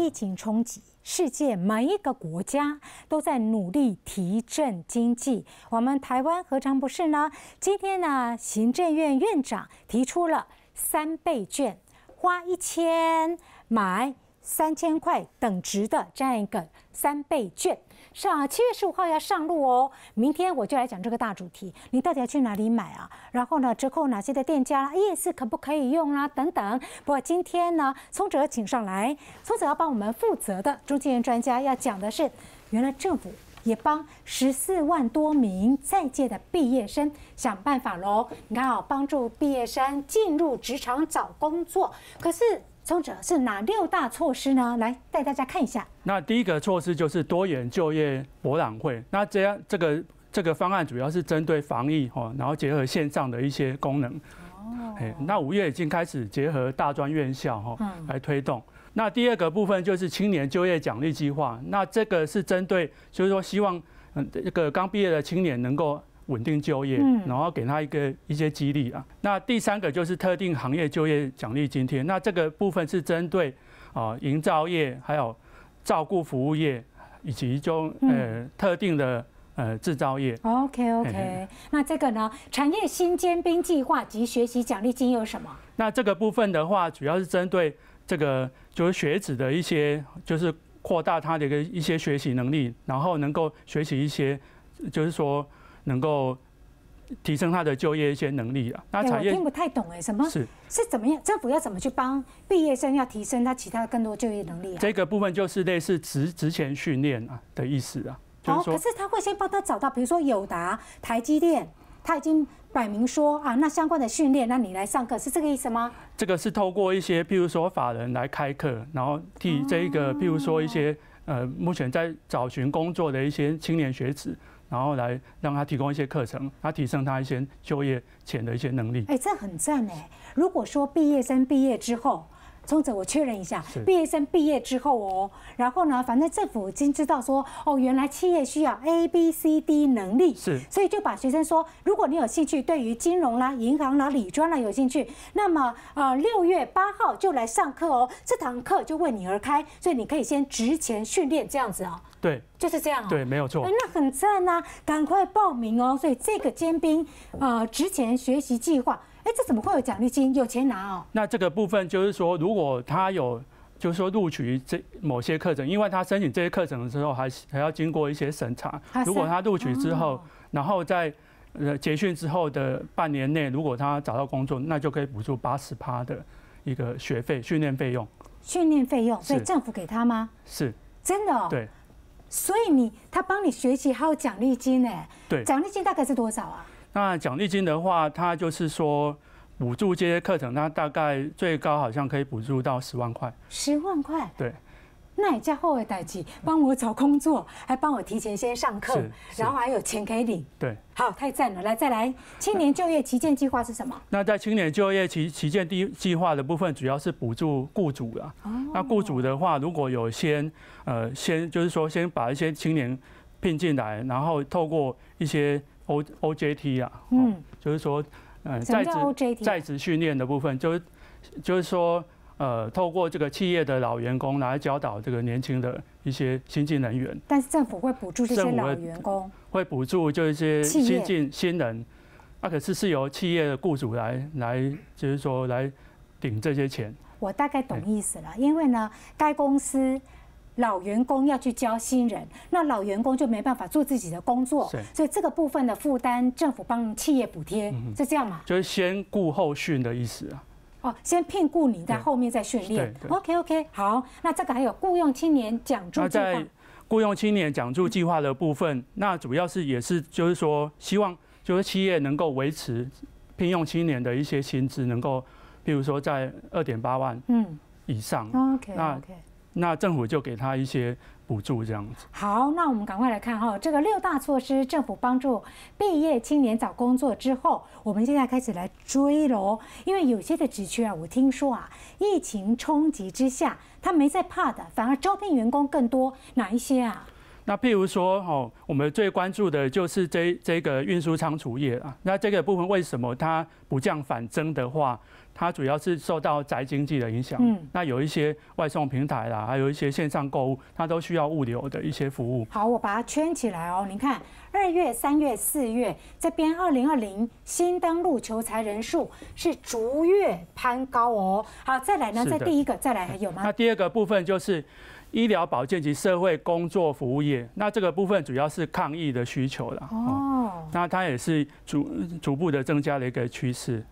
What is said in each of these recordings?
疫情冲击世界，每一个国家都在努力提振经济。我们台湾何尝不是呢？今天呢，行政院院长提出了三倍券，花一千买三千块等值的这样一个三倍券。是啊，七月十五号要上路哦。明天我就来讲这个大主题，你到底要去哪里买啊？然后呢，折扣哪些的店家啦，夜市可不可以用啦，等等。不过今天呢，聪哲请上来，聪哲要帮我们负责的中青年专家要讲的是，原来政府也帮十四万多名在届的毕业生想办法喽。你看哦，帮助毕业生进入职场找工作，可是。者是哪六大措施呢？来带大家看一下。那第一个措施就是多元就业博览会，那这样这个这个方案主要是针对防疫哈，然后结合线上的一些功能。哦。那五月已经开始结合大专院校哈来推动。那第二个部分就是青年就业奖励计划，那这个是针对，就是说希望嗯这个刚毕业的青年能够。稳定就业，然后给他一个一些激励啊。那第三个就是特定行业就业奖励津贴。那这个部分是针对啊，营造业，还有照顾服务业，以及中呃特定的呃制造业。OK OK，那这个呢，产业新尖兵计划及学习奖励金有什么？那这个部分的话，主要是针对这个，就是学子的一些，就是扩大他的一个一些学习能力，然后能够学习一些，就是说。能够提升他的就业一些能力啊，那产业我听不太懂哎，什么是是怎么样？政府要怎么去帮毕业生要提升他其他更多就业能力啊？这个部分就是类似职职前训练啊的意思啊，就是可是他会先帮他找到，比如说友达、台积电，他已经摆明说啊，那相关的训练，那你来上课是这个意思吗？这个是透过一些，譬如说法人来开课，然后替这一个，譬如说一些呃，目前在找寻工作的一些青年学子。然后来让他提供一些课程，他提升他一些就业前的一些能力。哎，这很赞哎！如果说毕业生毕业之后。总之，我确认一下，毕业生毕业之后哦，然后呢，反正政府已经知道说，哦，原来企业需要 A、B、C、D 能力，是，所以就把学生说，如果你有兴趣，对于金融啦、银行啦、理专啦有兴趣，那么，呃，六月八号就来上课哦，这堂课就为你而开，所以你可以先职前训练这样子哦。对，就是这样哦。对，没有错。哎，那很赞啊，赶快报名哦。所以这个尖兵，呃，职前学习计划。哎，这怎么会有奖励金？有钱拿哦。那这个部分就是说，如果他有，就是说录取这某些课程，因为他申请这些课程的时候还还要经过一些审查。如果他录取之后，然后在呃结训之后的半年内，如果他找到工作，那就可以补助八十趴的一个学费、训练费用。训练费用，所以政府给他吗？是。真的哦。对。所以你他帮你学习还有奖励金呢。对。奖励金大概是多少啊？那奖励金的话，它就是说补助这些课程，它大概最高好像可以补助到十万块。十万块。对，那也叫后我代底帮我找工作，还帮我提前先上课，然后还有钱以你。对。好，太赞了！来再来，青年就业旗舰计划是什么？那在青年就业旗旗舰第计划的部分，主要是补助雇主啊。哦。那雇主的话，如果有先呃先就是说先把一些青年聘进来，然后透过一些。O OJT 啊，嗯，就是说，嗯，在职在职训练的部分，就是就是说，呃，透过这个企业的老员工来教导这个年轻的一些新进人员。但是政府会补助这些老员工。会补助就一些新进新人，那可是是由企业的雇主来来，就是说来顶这些钱。我大概懂意思了，因为呢，该公司。老员工要去教新人，那老员工就没办法做自己的工作，所以这个部分的负担政府帮企业补贴，是这样吗？就是先雇后训的意思啊。哦，先聘雇你在后面再训练。OK OK，好，那这个还有雇佣青年奖助计划。雇佣青年奖助计划的部分，那主要是也是就是说，希望就是企业能够维持聘用青年的一些薪资，能够，譬如说在二点八万嗯以上。OK OK。那政府就给他一些补助，这样子。好，那我们赶快来看哈，这个六大措施，政府帮助毕业青年找工作之后，我们现在开始来追咯。因为有些的职缺啊，我听说啊，疫情冲击之下，他没在怕的，反而招聘员工更多，哪一些啊？那譬如说，哦，我们最关注的就是这这个运输仓储业啊，那这个部分为什么它不降反增的话？它主要是受到宅经济的影响，嗯，那有一些外送平台啦，还有一些线上购物，它都需要物流的一些服务。好，我把它圈起来哦。你看，二月、三月、四月这边，二零二零新登录求财人数是逐月攀高哦。好，再来呢，在第一个，再来还有吗？那第二个部分就是医疗保健及社会工作服务业，那这个部分主要是抗疫的需求了哦。那它也是逐逐步的增加了一个趋势。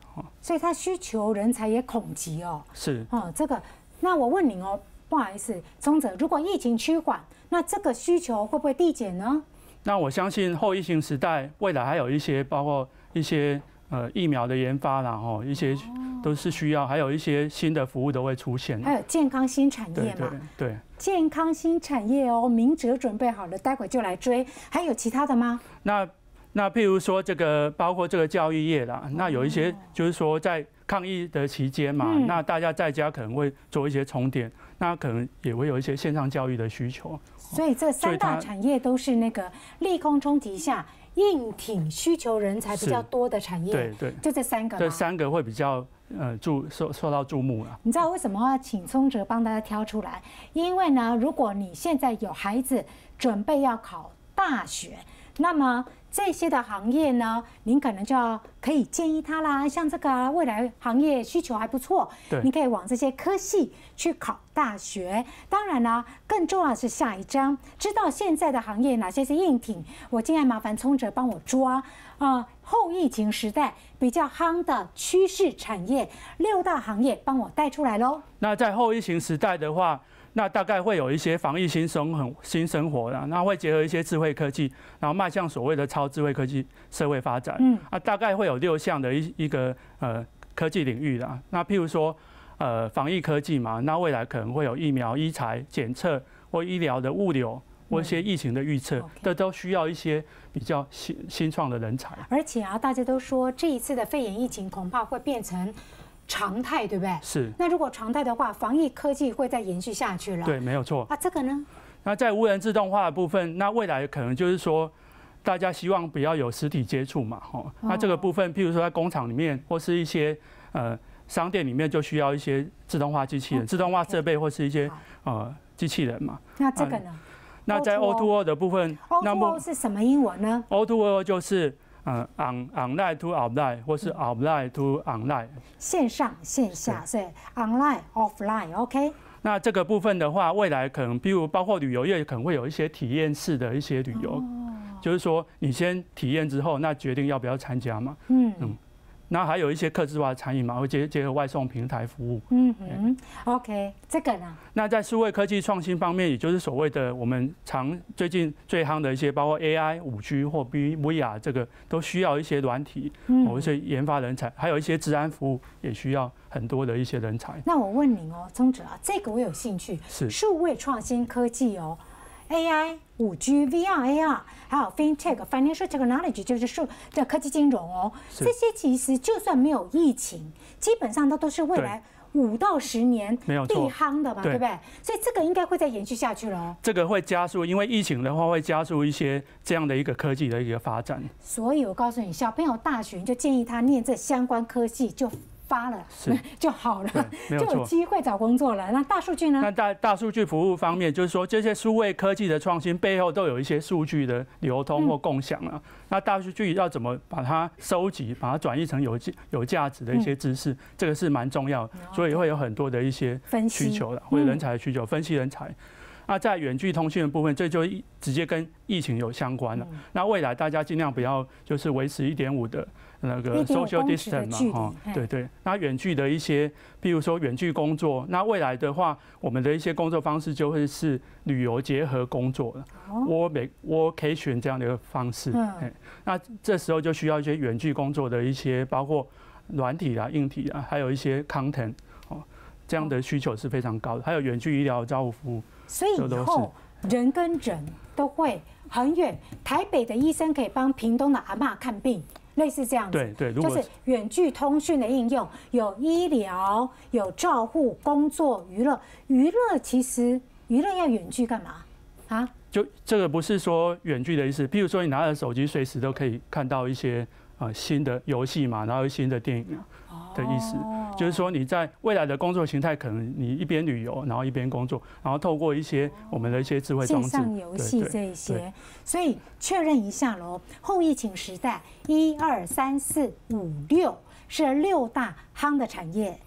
所以他需求人才也恐急哦，是哦，这个，那我问您哦，不好意思，宗哲，如果疫情趋缓，那这个需求会不会递减呢？那我相信后疫情时代，未来还有一些包括一些呃疫苗的研发，然后一些都是需要，还有一些新的服务都会出现，还有健康新产业嘛，对，健康新产业哦，明哲准备好了，待会就来追，还有其他的吗？那。那譬如说这个包括这个教育业啦，那有一些就是说在抗疫的期间嘛，那大家在家可能会做一些充电，那可能也会有一些线上教育的需求。所以这三大产业都是那个利空冲击下硬挺需求、人才比较多的产业。对对，就这三个。这三个会比较呃注受受到注目了。你知道为什么要请松哲帮大家挑出来？因为呢，如果你现在有孩子准备要考大学。那么这些的行业呢，您可能就要可以建议他啦，像这个啊，未来行业需求还不错，对，你可以往这些科系去考大学。当然呢，更重要是下一章，知道现在的行业哪些是硬挺，我尽天麻烦聪哲帮我抓啊，后疫情时代比较夯的趋势产业六大行业，帮我带出来喽。那在后疫情时代的话。那大概会有一些防疫新生很新生活的，那会结合一些智慧科技，然后迈向所谓的超智慧科技社会发展。嗯，啊，大概会有六项的一一个呃科技领域的，那譬如说呃防疫科技嘛，那未来可能会有疫苗、医材、检测或医疗的物流或一些疫情的预测，这都需要一些比较新新创的人才。而且啊，大家都说这一次的肺炎疫情恐怕会变成。常态对不对？是。那如果常态的话，防疫科技会再延续下去了。对，没有错。啊，这个呢？那在无人自动化的部分，那未来可能就是说，大家希望不要有实体接触嘛，吼。那这个部分，譬如说在工厂里面或是一些呃商店里面，就需要一些自动化机器人、自动化设备或是一些呃机器人嘛。那这个呢？那在 O to O 的部分。O to O 是什么英文呢？O to O 就是。嗯，on online to offline，或是 offline to online。线上线下以 online offline，OK。那这个部分的话，未来可能，比如包括旅游业，可能会有一些体验式的一些旅游，就是说你先体验之后，那决定要不要参加嘛。嗯。那还有一些客制化的餐饮嘛，会结结合外送平台服务。嗯嗯，OK，这个呢？那在数位科技创新方面，也就是所谓的我们常最近最夯的一些，包括 AI、五 G 或 BVR 这个，都需要一些软体，某些研发人才，还有一些治安服务，也需要很多的一些人才。那我问您哦，宗哲啊，这个我有兴趣，是数位创新科技哦。AI、五 G、VR、AR，还有 fintech、financial technology，就是数叫科技金融哦。这些其实就算没有疫情，基本上它都是未来五到十年地夯的嘛，对不对？所以这个应该会再延续下去了。这个会加速，因为疫情的话会加速一些这样的一个科技的一个发展。所以我告诉你，小朋友大学就建议他念这相关科技就。发了 就好了，就有机会找工作了。那大数据呢？那大大数据服务方面，就是说这些数位科技的创新背后都有一些数据的流通或共享了。那大数据要怎么把它收集，把它转移成有价有价值的一些知识，这个是蛮重要的。所以会有很多的一些需求的，会人才的需求分析人才。那在远距通讯的部分，这就直接跟疫情有相关了。那未来大家尽量不要就是维持一点五的那个 social distance 嘛，哈，对对。那远距的一些，比如说远距工作，那未来的话，我们的一些工作方式就会是旅游结合工作的，work 以选 c a t i o n 这样的一个方式。嗯。那这时候就需要一些远距工作的一些，包括软体啊、硬体啊，还有一些 content 哦，这样的需求是非常高的。还有远距医疗照护服务。所以以后人跟人都会很远，台北的医生可以帮屏东的阿嬷看病，类似这样子。对对，就是远距通讯的应用，有医疗、有照护、工作、娱乐。娱乐其实娱乐要远距干嘛啊？就这个不是说远距的意思，比如说你拿着手机，随时都可以看到一些啊新的游戏嘛，然后新的电影的意思。就是说，你在未来的工作形态，可能你一边旅游，然后一边工作，然后透过一些我们的一些智慧装置，游戏这这些。所以确认一下喽，后疫情时代，一二三四五六是六大夯的产业。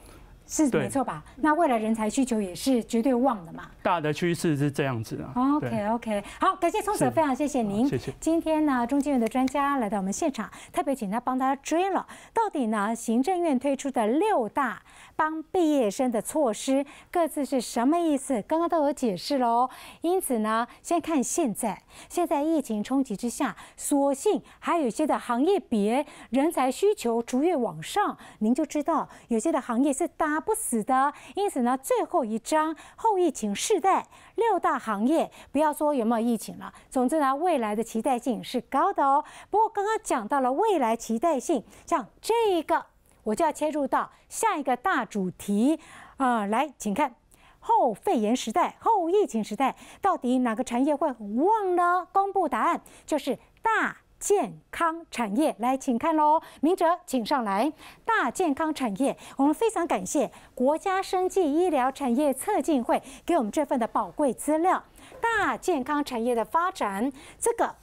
是没错吧？那未来人才需求也是绝对旺的嘛。大的趋势是这样子啊。OK OK，好，感谢聪子，非常谢谢您。谢谢。今天呢，中建院的专家来到我们现场，特别请他帮大家追了。到底呢，行政院推出的六大帮毕业生的措施，各自是什么意思？刚刚都有解释喽。因此呢，先看现在，现在疫情冲击之下，所幸还有一些的行业别人才需求逐月往上，您就知道有些的行业是搭。不死的，因此呢，最后一章后疫情世代六大行业，不要说有没有疫情了，总之呢，未来的期待性是高的哦。不过刚刚讲到了未来期待性，像这个，我就要切入到下一个大主题啊，来，请看后肺炎时代、后疫情时代，到底哪个产业会很旺呢？公布答案就是大。健康产业，来请看喽！明哲请上来。大健康产业，我们非常感谢国家生计医疗产业促进会给我们这份的宝贵资料。大健康产业的发展，这个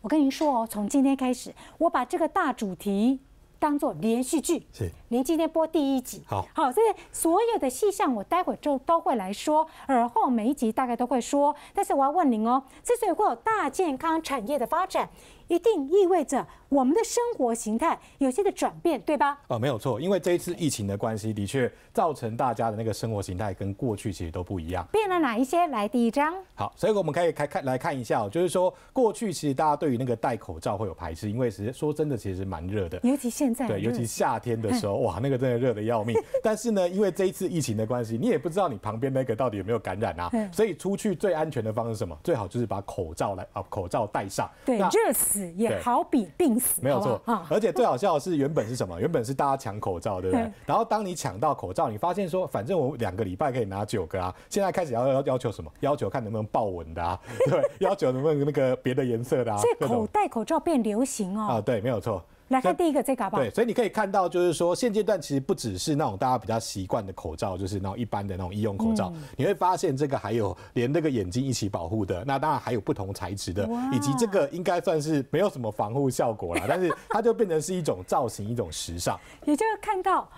我跟您说哦，从今天开始，我把这个大主题当做连续剧。是。您今天播第一集，好，好，这所有的细项我待会就都会来说，而后每一集大概都会说。但是我要问您哦，之所以会有大健康产业的发展，一定意味着我们的生活形态有些的转变，对吧？哦，没有错，因为这一次疫情的关系，的确造成大家的那个生活形态跟过去其实都不一样，变了哪一些？来第一张，好，所以我们可以开看来看一下哦，就是说过去其实大家对于那个戴口罩会有排斥，因为其实说真的，其实蛮热的，尤其现在，对，尤其夏天的时候。哇，那个真的热的要命。但是呢，因为这一次疫情的关系，你也不知道你旁边那个到底有没有感染啊。所以出去最安全的方式什么？最好就是把口罩来啊，口罩戴上。对，热死也好比病死。没有错啊。而且最好笑的是，原本是什么？原本是大家抢口罩，对不对？然后当你抢到口罩，你发现说，反正我两个礼拜可以拿九个啊。现在开始要要要求什么？要求看能不能豹纹的啊，对？要求能不能那个别的颜色的啊？这口戴口罩变流行哦。啊，对，没有错。来看第一个在搞吧。对，所以你可以看到，就是说现阶段其实不只是那种大家比较习惯的口罩，就是那种一般的那种医用口罩。你会发现这个还有连那个眼睛一起保护的，那当然还有不同材质的，以及这个应该算是没有什么防护效果了，但是它就变成是一种造型、一种时尚。也就看到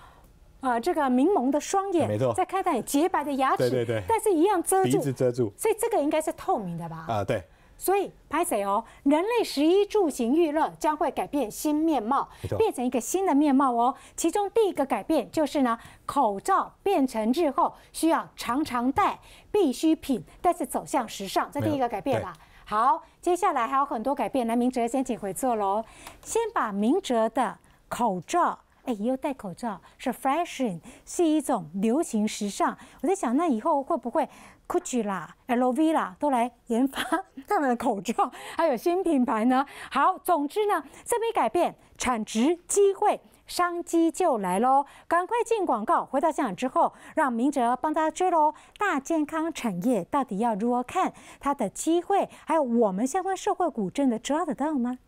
啊，这个明蒙的双眼，没错，在看到洁白的牙齿，对对对，但是一样遮住，遮住，所以这个应该是透明的吧？啊，对。所以，拍谁哦？人类十一住行娱乐将会改变新面貌，变成一个新的面貌哦。其中第一个改变就是呢，口罩变成日后需要常常戴必需品，但是走向时尚，这第一个改变啦。好，接下来还有很多改变。来明哲先请回座喽，先把明哲的口罩。哎，又戴口罩，是 fashion，是一种流行时尚。我在想，那以后会不会 c o c c h 啦、LV 啦都来研发他们的口罩，还有新品牌呢？好，总之呢，这边改变，产值机会、商机就来喽！赶快进广告。回到现场之后，让明哲帮大家追喽。大健康产业到底要如何看它的机会？还有我们相关社会股镇的抓得到吗？